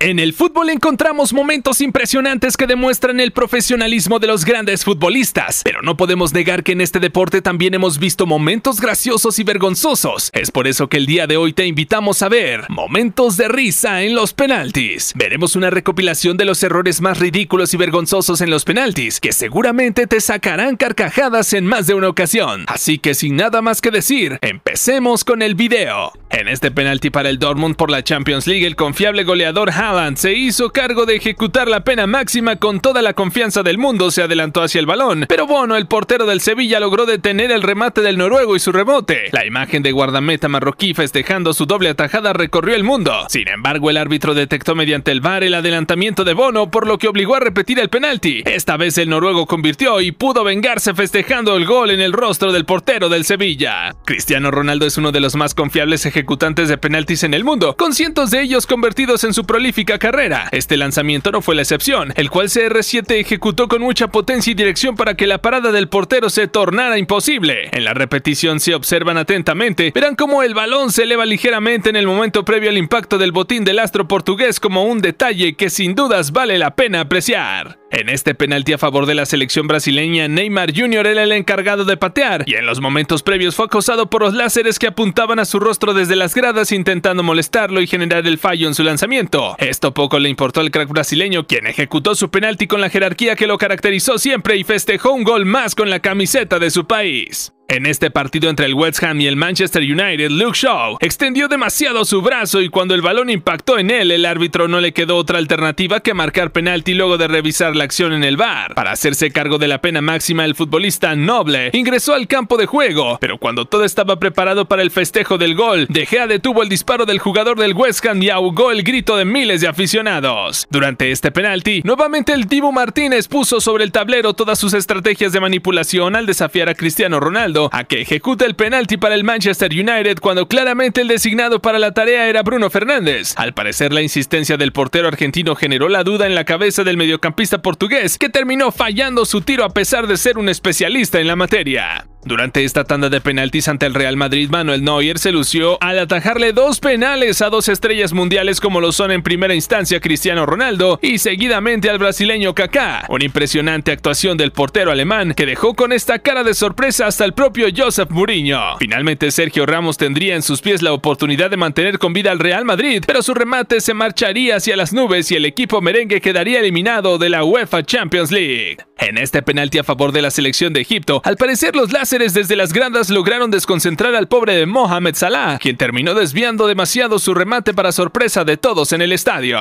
En el fútbol encontramos momentos impresionantes que demuestran el profesionalismo de los grandes futbolistas, pero no podemos negar que en este deporte también hemos visto momentos graciosos y vergonzosos. Es por eso que el día de hoy te invitamos a ver Momentos de risa en los penaltis. Veremos una recopilación de los errores más ridículos y vergonzosos en los penaltis, que seguramente te sacarán carcajadas en más de una ocasión. Así que sin nada más que decir, empecemos con el video. En este penalti para el Dortmund por la Champions League, el confiable goleador se hizo cargo de ejecutar la pena máxima con toda la confianza del mundo, se adelantó hacia el balón, pero Bono, el portero del Sevilla, logró detener el remate del noruego y su rebote. La imagen de guardameta marroquí festejando su doble atajada recorrió el mundo. Sin embargo, el árbitro detectó mediante el VAR el adelantamiento de Bono, por lo que obligó a repetir el penalti. Esta vez el noruego convirtió y pudo vengarse festejando el gol en el rostro del portero del Sevilla. Cristiano Ronaldo es uno de los más confiables ejecutantes de penaltis en el mundo, con cientos de ellos convertidos en su prolífico carrera. Este lanzamiento no fue la excepción, el cual CR7 ejecutó con mucha potencia y dirección para que la parada del portero se tornara imposible. En la repetición, se observan atentamente, verán cómo el balón se eleva ligeramente en el momento previo al impacto del botín del astro portugués como un detalle que sin dudas vale la pena apreciar. En este penalti a favor de la selección brasileña, Neymar Jr. era el encargado de patear, y en los momentos previos fue acosado por los láseres que apuntaban a su rostro desde las gradas intentando molestarlo y generar el fallo en su lanzamiento. Esto poco le importó al crack brasileño, quien ejecutó su penalti con la jerarquía que lo caracterizó siempre y festejó un gol más con la camiseta de su país. En este partido entre el West Ham y el Manchester United, Luke Shaw extendió demasiado su brazo y cuando el balón impactó en él, el árbitro no le quedó otra alternativa que marcar penalti luego de revisar la acción en el bar. Para hacerse cargo de la pena máxima, el futbolista Noble ingresó al campo de juego, pero cuando todo estaba preparado para el festejo del gol, De detuvo el disparo del jugador del West Ham y ahogó el grito de miles de aficionados. Durante este penalti, nuevamente el Dibu Martínez puso sobre el tablero todas sus estrategias de manipulación al desafiar a Cristiano Ronaldo a que ejecuta el penalti para el Manchester United cuando claramente el designado para la tarea era Bruno Fernández. Al parecer la insistencia del portero argentino generó la duda en la cabeza del mediocampista portugués que terminó fallando su tiro a pesar de ser un especialista en la materia. Durante esta tanda de penaltis ante el Real Madrid, Manuel Neuer se lució al atajarle dos penales a dos estrellas mundiales como lo son en primera instancia Cristiano Ronaldo y seguidamente al brasileño Kaká. Una impresionante actuación del portero alemán que dejó con esta cara de sorpresa hasta el propio Joseph Mourinho. Finalmente Sergio Ramos tendría en sus pies la oportunidad de mantener con vida al Real Madrid, pero su remate se marcharía hacia las nubes y el equipo merengue quedaría eliminado de la UEFA Champions League. En este penalti a favor de la selección de Egipto, al parecer los desde las gradas lograron desconcentrar al pobre Mohamed Salah, quien terminó desviando demasiado su remate para sorpresa de todos en el estadio.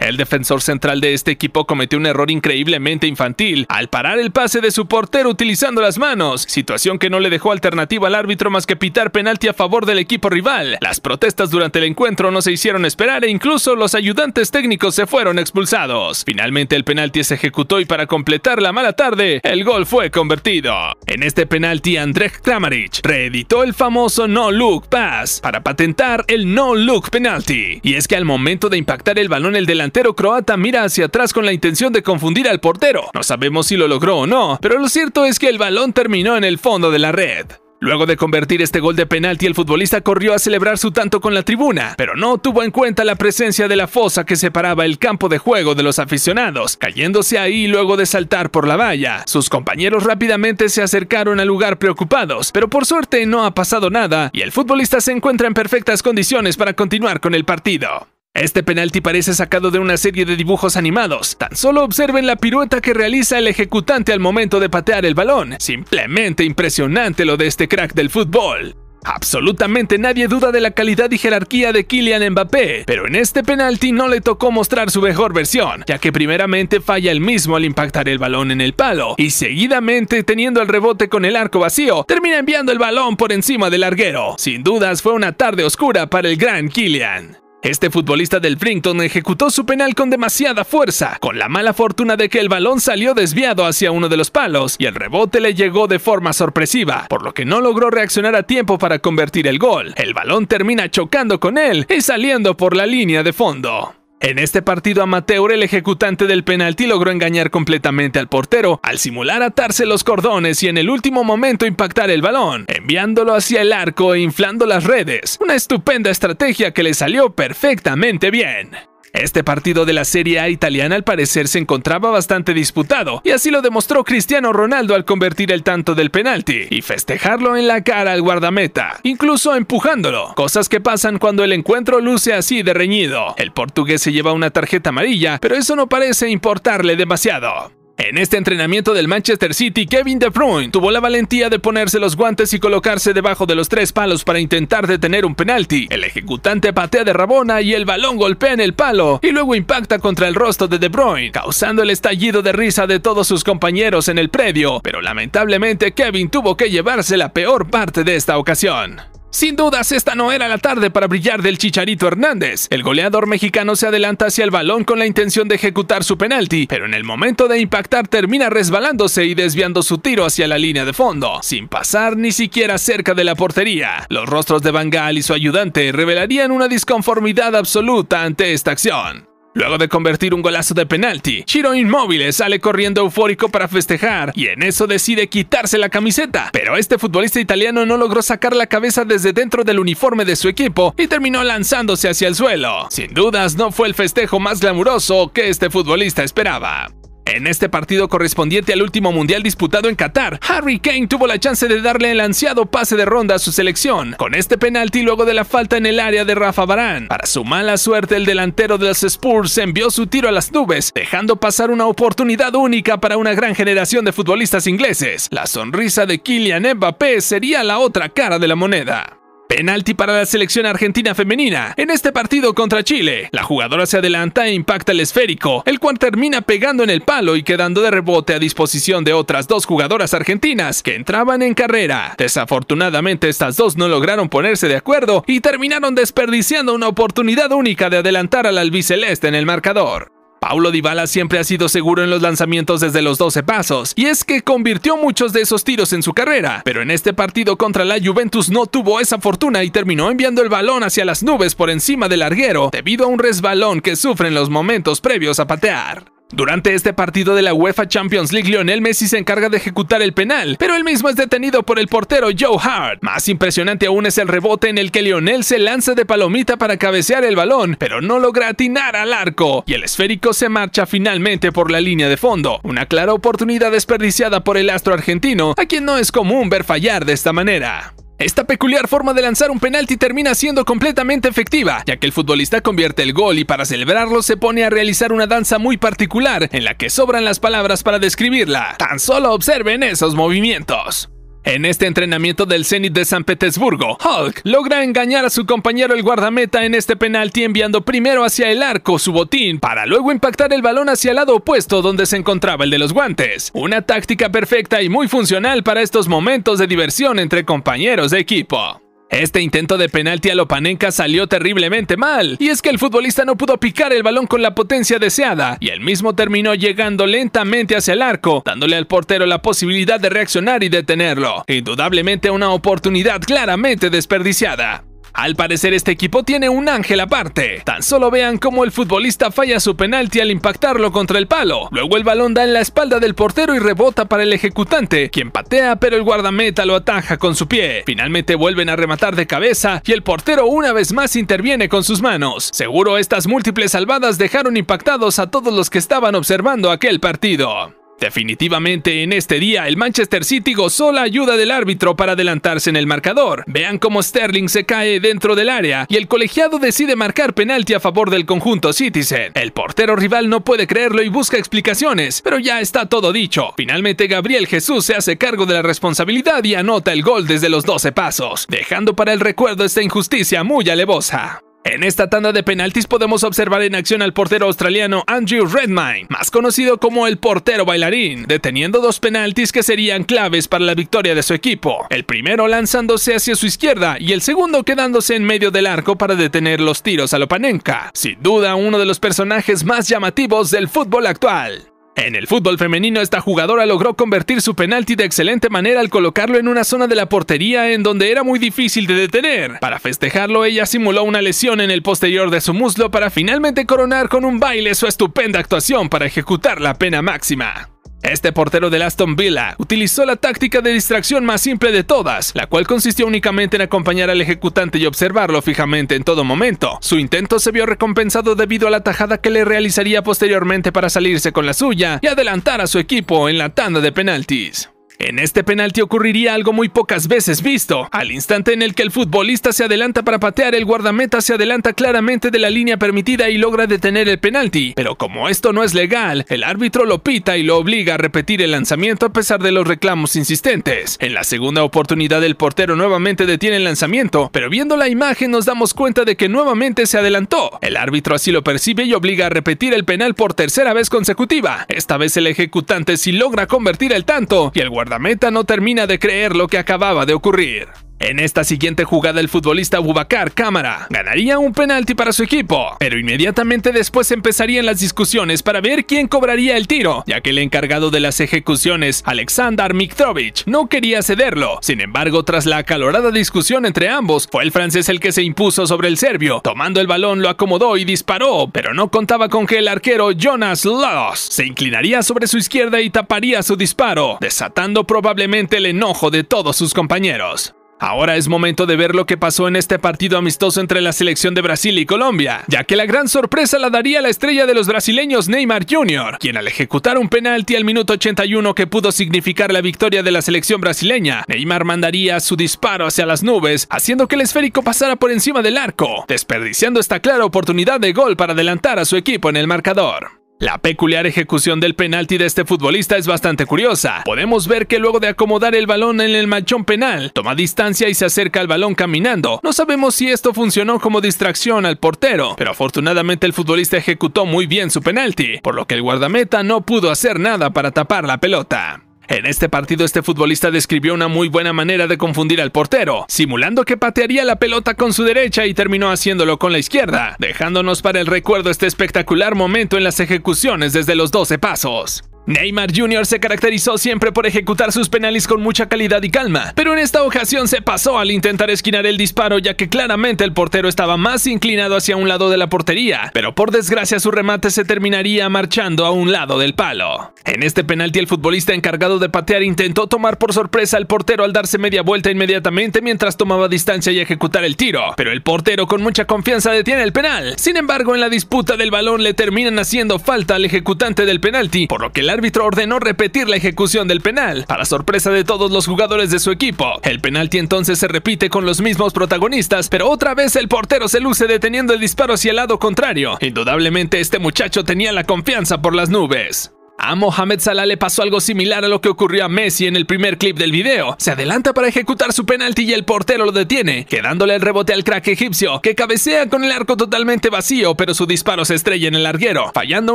El defensor central de este equipo cometió un error increíblemente infantil al parar el pase de su portero utilizando las manos, situación que no le dejó alternativa al árbitro más que pitar penalti a favor del equipo rival. Las protestas durante el encuentro no se hicieron esperar e incluso los ayudantes técnicos se fueron expulsados. Finalmente el penalti se ejecutó y para completar la mala tarde, el gol fue convertido. En este penalti Andrej Kramaric reeditó el famoso no look pass para patentar el no look penalty. Y es que al momento de impactar el balón el delantero portero croata mira hacia atrás con la intención de confundir al portero. No sabemos si lo logró o no, pero lo cierto es que el balón terminó en el fondo de la red. Luego de convertir este gol de penalti, el futbolista corrió a celebrar su tanto con la tribuna, pero no tuvo en cuenta la presencia de la fosa que separaba el campo de juego de los aficionados, cayéndose ahí luego de saltar por la valla. Sus compañeros rápidamente se acercaron al lugar preocupados, pero por suerte no ha pasado nada y el futbolista se encuentra en perfectas condiciones para continuar con el partido. Este penalti parece sacado de una serie de dibujos animados. Tan solo observen la pirueta que realiza el ejecutante al momento de patear el balón. Simplemente impresionante lo de este crack del fútbol. Absolutamente nadie duda de la calidad y jerarquía de Kylian Mbappé, pero en este penalti no le tocó mostrar su mejor versión, ya que primeramente falla el mismo al impactar el balón en el palo, y seguidamente teniendo el rebote con el arco vacío, termina enviando el balón por encima del larguero. Sin dudas fue una tarde oscura para el gran Kylian. Este futbolista del Frington ejecutó su penal con demasiada fuerza, con la mala fortuna de que el balón salió desviado hacia uno de los palos y el rebote le llegó de forma sorpresiva, por lo que no logró reaccionar a tiempo para convertir el gol. El balón termina chocando con él y saliendo por la línea de fondo. En este partido amateur, el ejecutante del penalti logró engañar completamente al portero al simular atarse los cordones y en el último momento impactar el balón, enviándolo hacia el arco e inflando las redes. Una estupenda estrategia que le salió perfectamente bien. Este partido de la Serie A italiana al parecer se encontraba bastante disputado, y así lo demostró Cristiano Ronaldo al convertir el tanto del penalti y festejarlo en la cara al guardameta, incluso empujándolo, cosas que pasan cuando el encuentro luce así de reñido. El portugués se lleva una tarjeta amarilla, pero eso no parece importarle demasiado. En este entrenamiento del Manchester City, Kevin De Bruyne tuvo la valentía de ponerse los guantes y colocarse debajo de los tres palos para intentar detener un penalti. El ejecutante patea de Rabona y el balón golpea en el palo y luego impacta contra el rostro de De Bruyne, causando el estallido de risa de todos sus compañeros en el predio, pero lamentablemente Kevin tuvo que llevarse la peor parte de esta ocasión. Sin dudas, esta no era la tarde para brillar del Chicharito Hernández. El goleador mexicano se adelanta hacia el balón con la intención de ejecutar su penalti, pero en el momento de impactar termina resbalándose y desviando su tiro hacia la línea de fondo, sin pasar ni siquiera cerca de la portería. Los rostros de Van Gaal y su ayudante revelarían una disconformidad absoluta ante esta acción. Luego de convertir un golazo de penalti, Chiro inmóvil sale corriendo eufórico para festejar y en eso decide quitarse la camiseta. Pero este futbolista italiano no logró sacar la cabeza desde dentro del uniforme de su equipo y terminó lanzándose hacia el suelo. Sin dudas, no fue el festejo más glamuroso que este futbolista esperaba. En este partido correspondiente al último mundial disputado en Qatar, Harry Kane tuvo la chance de darle el ansiado pase de ronda a su selección, con este penalti luego de la falta en el área de Rafa Barán. Para su mala suerte, el delantero de los Spurs envió su tiro a las nubes, dejando pasar una oportunidad única para una gran generación de futbolistas ingleses. La sonrisa de Kylian Mbappé sería la otra cara de la moneda. Penalti para la selección argentina femenina en este partido contra Chile. La jugadora se adelanta e impacta el esférico, el cual termina pegando en el palo y quedando de rebote a disposición de otras dos jugadoras argentinas que entraban en carrera. Desafortunadamente estas dos no lograron ponerse de acuerdo y terminaron desperdiciando una oportunidad única de adelantar al albiceleste en el marcador. Paulo Dybala siempre ha sido seguro en los lanzamientos desde los 12 pasos, y es que convirtió muchos de esos tiros en su carrera, pero en este partido contra la Juventus no tuvo esa fortuna y terminó enviando el balón hacia las nubes por encima del larguero debido a un resbalón que sufre en los momentos previos a patear. Durante este partido de la UEFA Champions League, Lionel Messi se encarga de ejecutar el penal, pero él mismo es detenido por el portero Joe Hart. Más impresionante aún es el rebote en el que Lionel se lanza de palomita para cabecear el balón, pero no logra atinar al arco, y el esférico se marcha finalmente por la línea de fondo. Una clara oportunidad desperdiciada por el astro argentino, a quien no es común ver fallar de esta manera. Esta peculiar forma de lanzar un penalti termina siendo completamente efectiva, ya que el futbolista convierte el gol y para celebrarlo se pone a realizar una danza muy particular en la que sobran las palabras para describirla. Tan solo observen esos movimientos. En este entrenamiento del Zenit de San Petersburgo, Hulk logra engañar a su compañero el guardameta en este penalti enviando primero hacia el arco su botín para luego impactar el balón hacia el lado opuesto donde se encontraba el de los guantes. Una táctica perfecta y muy funcional para estos momentos de diversión entre compañeros de equipo. Este intento de penalti a Lopanenka salió terriblemente mal, y es que el futbolista no pudo picar el balón con la potencia deseada, y el mismo terminó llegando lentamente hacia el arco, dándole al portero la posibilidad de reaccionar y detenerlo. Indudablemente una oportunidad claramente desperdiciada. Al parecer este equipo tiene un ángel aparte. Tan solo vean cómo el futbolista falla su penalti al impactarlo contra el palo. Luego el balón da en la espalda del portero y rebota para el ejecutante, quien patea pero el guardameta lo ataja con su pie. Finalmente vuelven a rematar de cabeza y el portero una vez más interviene con sus manos. Seguro estas múltiples salvadas dejaron impactados a todos los que estaban observando aquel partido. Definitivamente en este día el Manchester City gozó la ayuda del árbitro para adelantarse en el marcador. Vean cómo Sterling se cae dentro del área y el colegiado decide marcar penalti a favor del conjunto Citizen. El portero rival no puede creerlo y busca explicaciones, pero ya está todo dicho. Finalmente Gabriel Jesús se hace cargo de la responsabilidad y anota el gol desde los 12 pasos, dejando para el recuerdo esta injusticia muy alevosa. En esta tanda de penaltis podemos observar en acción al portero australiano Andrew Redmine, más conocido como el portero bailarín, deteniendo dos penaltis que serían claves para la victoria de su equipo. El primero lanzándose hacia su izquierda y el segundo quedándose en medio del arco para detener los tiros a Lopanenka, sin duda uno de los personajes más llamativos del fútbol actual. En el fútbol femenino, esta jugadora logró convertir su penalti de excelente manera al colocarlo en una zona de la portería en donde era muy difícil de detener. Para festejarlo, ella simuló una lesión en el posterior de su muslo para finalmente coronar con un baile su estupenda actuación para ejecutar la pena máxima. Este portero del Aston Villa utilizó la táctica de distracción más simple de todas, la cual consistió únicamente en acompañar al ejecutante y observarlo fijamente en todo momento. Su intento se vio recompensado debido a la tajada que le realizaría posteriormente para salirse con la suya y adelantar a su equipo en la tanda de penaltis. En este penalti ocurriría algo muy pocas veces visto. Al instante en el que el futbolista se adelanta para patear, el guardameta se adelanta claramente de la línea permitida y logra detener el penalti. Pero como esto no es legal, el árbitro lo pita y lo obliga a repetir el lanzamiento a pesar de los reclamos insistentes. En la segunda oportunidad el portero nuevamente detiene el lanzamiento, pero viendo la imagen nos damos cuenta de que nuevamente se adelantó. El árbitro así lo percibe y obliga a repetir el penal por tercera vez consecutiva. Esta vez el ejecutante sí logra convertir el tanto y el guardameta meta no termina de creer lo que acababa de ocurrir. En esta siguiente jugada el futbolista Bubacar Cámara ganaría un penalti para su equipo, pero inmediatamente después empezarían las discusiones para ver quién cobraría el tiro, ya que el encargado de las ejecuciones, Alexander Miktrovich, no quería cederlo. Sin embargo, tras la acalorada discusión entre ambos, fue el francés el que se impuso sobre el serbio. Tomando el balón lo acomodó y disparó, pero no contaba con que el arquero Jonas Los. se inclinaría sobre su izquierda y taparía su disparo, desatando probablemente el enojo de todos sus compañeros. Ahora es momento de ver lo que pasó en este partido amistoso entre la selección de Brasil y Colombia, ya que la gran sorpresa la daría la estrella de los brasileños Neymar Jr., quien al ejecutar un penalti al minuto 81 que pudo significar la victoria de la selección brasileña, Neymar mandaría su disparo hacia las nubes, haciendo que el esférico pasara por encima del arco, desperdiciando esta clara oportunidad de gol para adelantar a su equipo en el marcador. La peculiar ejecución del penalti de este futbolista es bastante curiosa. Podemos ver que luego de acomodar el balón en el machón penal, toma distancia y se acerca al balón caminando. No sabemos si esto funcionó como distracción al portero, pero afortunadamente el futbolista ejecutó muy bien su penalti, por lo que el guardameta no pudo hacer nada para tapar la pelota. En este partido este futbolista describió una muy buena manera de confundir al portero, simulando que patearía la pelota con su derecha y terminó haciéndolo con la izquierda, dejándonos para el recuerdo este espectacular momento en las ejecuciones desde los 12 pasos. Neymar Jr. se caracterizó siempre por ejecutar sus penales con mucha calidad y calma, pero en esta ocasión se pasó al intentar esquinar el disparo ya que claramente el portero estaba más inclinado hacia un lado de la portería, pero por desgracia su remate se terminaría marchando a un lado del palo. En este penalti el futbolista encargado de patear intentó tomar por sorpresa al portero al darse media vuelta inmediatamente mientras tomaba distancia y ejecutar el tiro, pero el portero con mucha confianza detiene el penal. Sin embargo, en la disputa del balón le terminan haciendo falta al ejecutante del penalti, por lo que el el árbitro ordenó repetir la ejecución del penal, para sorpresa de todos los jugadores de su equipo. El penalti entonces se repite con los mismos protagonistas, pero otra vez el portero se luce deteniendo el disparo hacia el lado contrario. Indudablemente este muchacho tenía la confianza por las nubes. A Mohamed Salah le pasó algo similar a lo que ocurrió a Messi en el primer clip del video. Se adelanta para ejecutar su penalti y el portero lo detiene, quedándole el rebote al crack egipcio, que cabecea con el arco totalmente vacío, pero su disparo se estrella en el larguero, fallando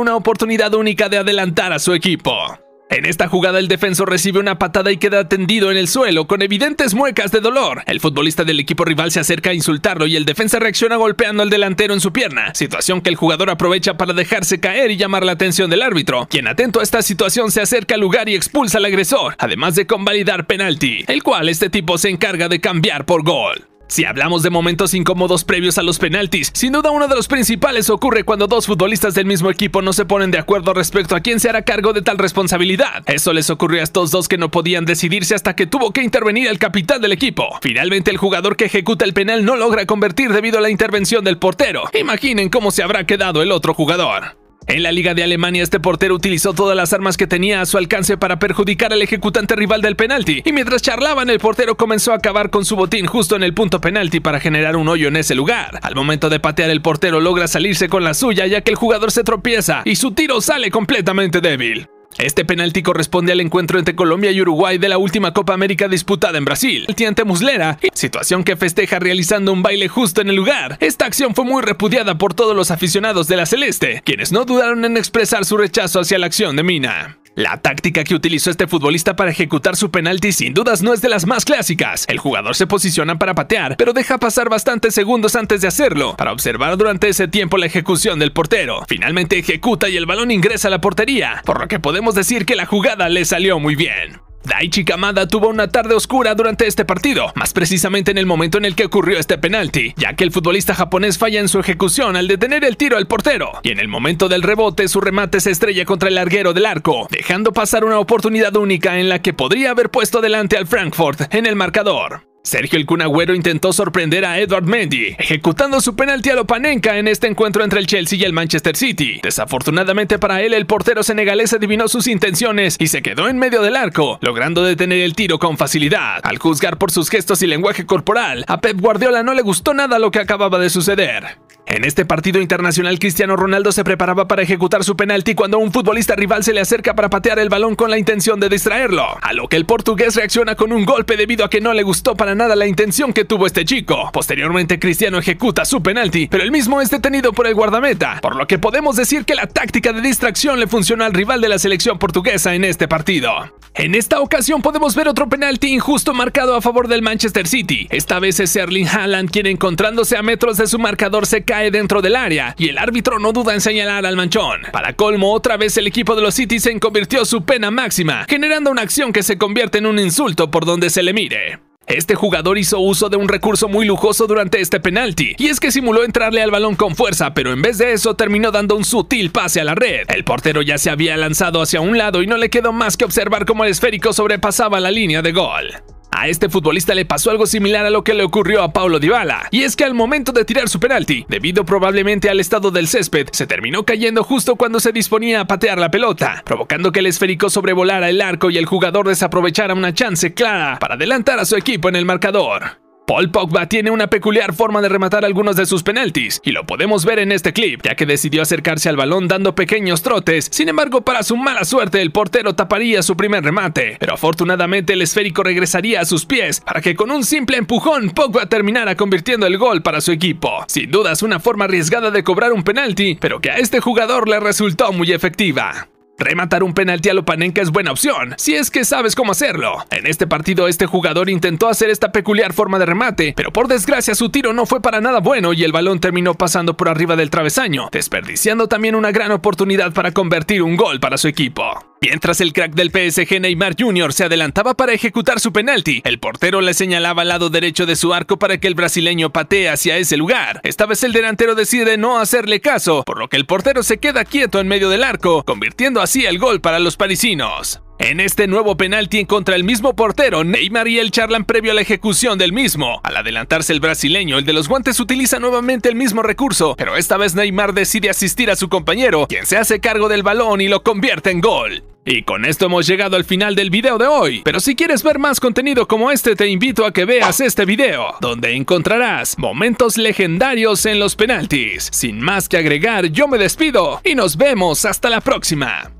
una oportunidad única de adelantar a su equipo. En esta jugada el defensor recibe una patada y queda tendido en el suelo con evidentes muecas de dolor. El futbolista del equipo rival se acerca a insultarlo y el defensa reacciona golpeando al delantero en su pierna, situación que el jugador aprovecha para dejarse caer y llamar la atención del árbitro, quien atento a esta situación se acerca al lugar y expulsa al agresor, además de convalidar penalti, el cual este tipo se encarga de cambiar por gol. Si hablamos de momentos incómodos previos a los penaltis, sin duda uno de los principales ocurre cuando dos futbolistas del mismo equipo no se ponen de acuerdo respecto a quién se hará cargo de tal responsabilidad. Eso les ocurrió a estos dos que no podían decidirse hasta que tuvo que intervenir el capitán del equipo. Finalmente el jugador que ejecuta el penal no logra convertir debido a la intervención del portero. Imaginen cómo se habrá quedado el otro jugador. En la Liga de Alemania, este portero utilizó todas las armas que tenía a su alcance para perjudicar al ejecutante rival del penalti, y mientras charlaban, el portero comenzó a acabar con su botín justo en el punto penalti para generar un hoyo en ese lugar. Al momento de patear, el portero logra salirse con la suya ya que el jugador se tropieza y su tiro sale completamente débil. Este penalti corresponde al encuentro entre Colombia y Uruguay de la última Copa América disputada en Brasil. El Tiente Muslera, situación que festeja realizando un baile justo en el lugar. Esta acción fue muy repudiada por todos los aficionados de la Celeste, quienes no dudaron en expresar su rechazo hacia la acción de Mina. La táctica que utilizó este futbolista para ejecutar su penalti sin dudas no es de las más clásicas. El jugador se posiciona para patear, pero deja pasar bastantes segundos antes de hacerlo, para observar durante ese tiempo la ejecución del portero. Finalmente ejecuta y el balón ingresa a la portería, por lo que podemos decir que la jugada le salió muy bien. Daichi Kamada tuvo una tarde oscura durante este partido, más precisamente en el momento en el que ocurrió este penalti, ya que el futbolista japonés falla en su ejecución al detener el tiro al portero, y en el momento del rebote su remate se estrella contra el larguero del arco, dejando pasar una oportunidad única en la que podría haber puesto delante al Frankfurt en el marcador. Sergio El Cunagüero intentó sorprender a Edward Mendy, ejecutando su penalti a Lopanenka en este encuentro entre el Chelsea y el Manchester City. Desafortunadamente para él, el portero senegalés adivinó sus intenciones y se quedó en medio del arco, logrando detener el tiro con facilidad. Al juzgar por sus gestos y lenguaje corporal, a Pep Guardiola no le gustó nada lo que acababa de suceder. En este partido internacional, Cristiano Ronaldo se preparaba para ejecutar su penalti cuando un futbolista rival se le acerca para patear el balón con la intención de distraerlo, a lo que el portugués reacciona con un golpe debido a que no le gustó para nada la intención que tuvo este chico. Posteriormente, Cristiano ejecuta su penalti, pero el mismo es detenido por el guardameta, por lo que podemos decir que la táctica de distracción le funcionó al rival de la selección portuguesa en este partido. En esta ocasión podemos ver otro penalti injusto marcado a favor del Manchester City. Esta vez es Erling Haaland quien encontrándose a metros de su marcador se cae cae dentro del área y el árbitro no duda en señalar al manchón. Para colmo, otra vez el equipo de los Citizen convirtió su pena máxima, generando una acción que se convierte en un insulto por donde se le mire. Este jugador hizo uso de un recurso muy lujoso durante este penalti, y es que simuló entrarle al balón con fuerza, pero en vez de eso terminó dando un sutil pase a la red. El portero ya se había lanzado hacia un lado y no le quedó más que observar cómo el esférico sobrepasaba la línea de gol. A este futbolista le pasó algo similar a lo que le ocurrió a Paulo Dybala, y es que al momento de tirar su penalti, debido probablemente al estado del césped, se terminó cayendo justo cuando se disponía a patear la pelota, provocando que el esférico sobrevolara el arco y el jugador desaprovechara una chance clara para adelantar a su equipo en el marcador. Paul Pogba tiene una peculiar forma de rematar algunos de sus penaltis, y lo podemos ver en este clip, ya que decidió acercarse al balón dando pequeños trotes, sin embargo para su mala suerte el portero taparía su primer remate, pero afortunadamente el esférico regresaría a sus pies, para que con un simple empujón Pogba terminara convirtiendo el gol para su equipo. Sin dudas una forma arriesgada de cobrar un penalti, pero que a este jugador le resultó muy efectiva. Rematar un penalti a Lopanenka es buena opción, si es que sabes cómo hacerlo. En este partido este jugador intentó hacer esta peculiar forma de remate, pero por desgracia su tiro no fue para nada bueno y el balón terminó pasando por arriba del travesaño, desperdiciando también una gran oportunidad para convertir un gol para su equipo. Mientras el crack del PSG Neymar Jr. se adelantaba para ejecutar su penalti, el portero le señalaba al lado derecho de su arco para que el brasileño patee hacia ese lugar. Esta vez el delantero decide no hacerle caso, por lo que el portero se queda quieto en medio del arco, convirtiendo así el gol para los parisinos. En este nuevo penalti en contra el mismo portero, Neymar y él charlan previo a la ejecución del mismo. Al adelantarse el brasileño, el de los guantes utiliza nuevamente el mismo recurso, pero esta vez Neymar decide asistir a su compañero, quien se hace cargo del balón y lo convierte en gol. Y con esto hemos llegado al final del video de hoy, pero si quieres ver más contenido como este te invito a que veas este video, donde encontrarás momentos legendarios en los penaltis. Sin más que agregar, yo me despido y nos vemos hasta la próxima.